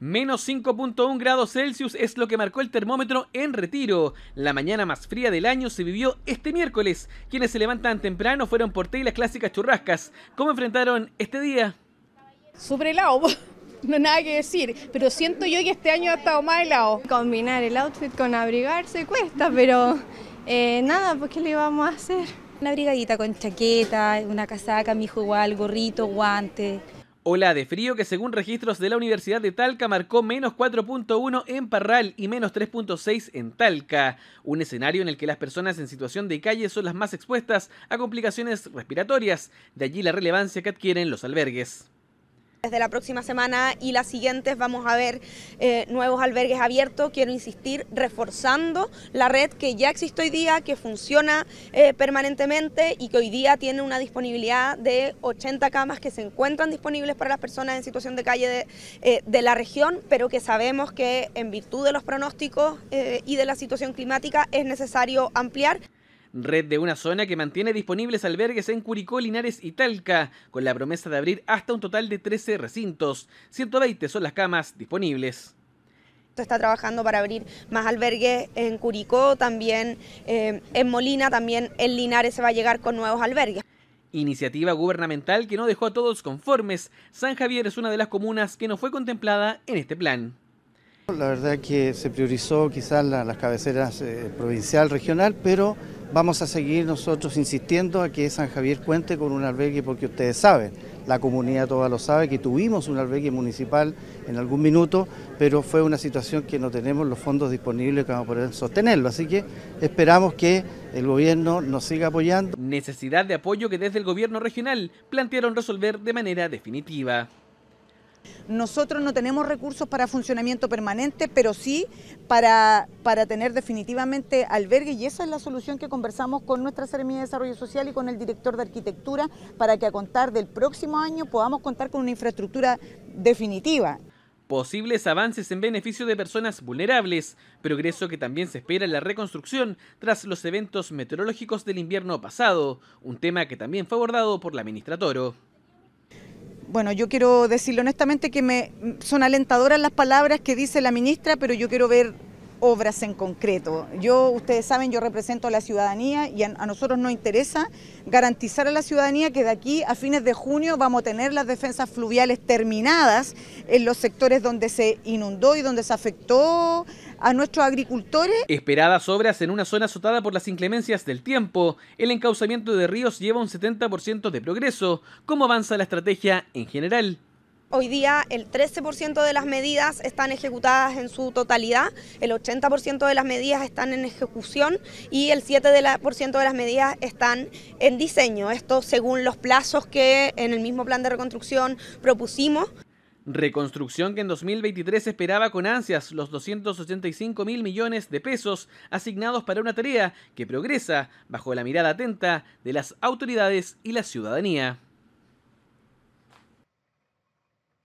Menos 5.1 grados Celsius es lo que marcó el termómetro en retiro. La mañana más fría del año se vivió este miércoles. Quienes se levantan temprano fueron por té y las clásicas churrascas. ¿Cómo enfrentaron este día? Sobre el helado, no nada que decir, pero siento yo que este año ha estado más helado. Combinar el outfit con abrigarse cuesta, pero eh, nada, pues ¿qué le vamos a hacer? Una abrigadita con chaqueta, una casaca, mi hijo igual, gorrito, guante ola de frío que según registros de la Universidad de Talca marcó menos 4.1 en Parral y menos 3.6 en Talca, un escenario en el que las personas en situación de calle son las más expuestas a complicaciones respiratorias, de allí la relevancia que adquieren los albergues. Desde la próxima semana y las siguientes vamos a ver eh, nuevos albergues abiertos, quiero insistir, reforzando la red que ya existe hoy día, que funciona eh, permanentemente y que hoy día tiene una disponibilidad de 80 camas que se encuentran disponibles para las personas en situación de calle de eh, la región, pero que sabemos que en virtud de los pronósticos y de la situación climática es necesario ampliar. Red de una zona que mantiene disponibles albergues en Curicó, Linares y Talca, con la promesa de abrir hasta un total de 13 recintos. 120 son las camas disponibles está trabajando para abrir más albergues en Curicó, también eh, en Molina, también en Linares se va a llegar con nuevos albergues. Iniciativa gubernamental que no dejó a todos conformes. San Javier es una de las comunas que no fue contemplada en este plan. La verdad que se priorizó quizás las cabeceras eh, provincial, regional, pero vamos a seguir nosotros insistiendo a que San Javier cuente con un albergue porque ustedes saben, la comunidad toda lo sabe, que tuvimos un albergue municipal en algún minuto, pero fue una situación que no tenemos los fondos disponibles para poder sostenerlo. Así que esperamos que el gobierno nos siga apoyando. Necesidad de apoyo que desde el gobierno regional plantearon resolver de manera definitiva. Nosotros no tenemos recursos para funcionamiento permanente, pero sí para, tener definitivamente albergue y esa es la solución que conversamos con nuestra Seremía de Desarrollo Social y con el director de Arquitectura para que a contar del próximo año podamos contar con una infraestructura definitiva. Posibles avances en beneficio de personas vulnerables, progreso que también se espera en la reconstrucción tras los eventos meteorológicos del invierno pasado, un tema que también fue abordado por la ministra Toro bueno, yo quiero decirle honestamente que me son alentadoras las palabras que dice la ministra, pero yo quiero ver obras en concreto. Yo, ustedes saben, yo represento a la ciudadanía y a, nosotros nos interesa garantizar a la ciudadanía que de aquí a fines de junio vamos a tener las defensas fluviales terminadas en los sectores donde se inundó y donde se afectó a nuestros agricultores. Esperadas obras en una zona azotada por las inclemencias del tiempo, el encauzamiento de ríos lleva un 70% de progreso. ¿Cómo avanza la estrategia en general? Hoy día el 13% de las medidas están ejecutadas en su totalidad, el 80% de las medidas están en ejecución y el 7% de las medidas están en diseño, esto según los plazos que en el mismo plan de reconstrucción propusimos. Reconstrucción que en 2023 esperaba con ansias los 285 mil millones de pesos asignados para una tarea que progresa bajo la mirada atenta de las autoridades y la ciudadanía.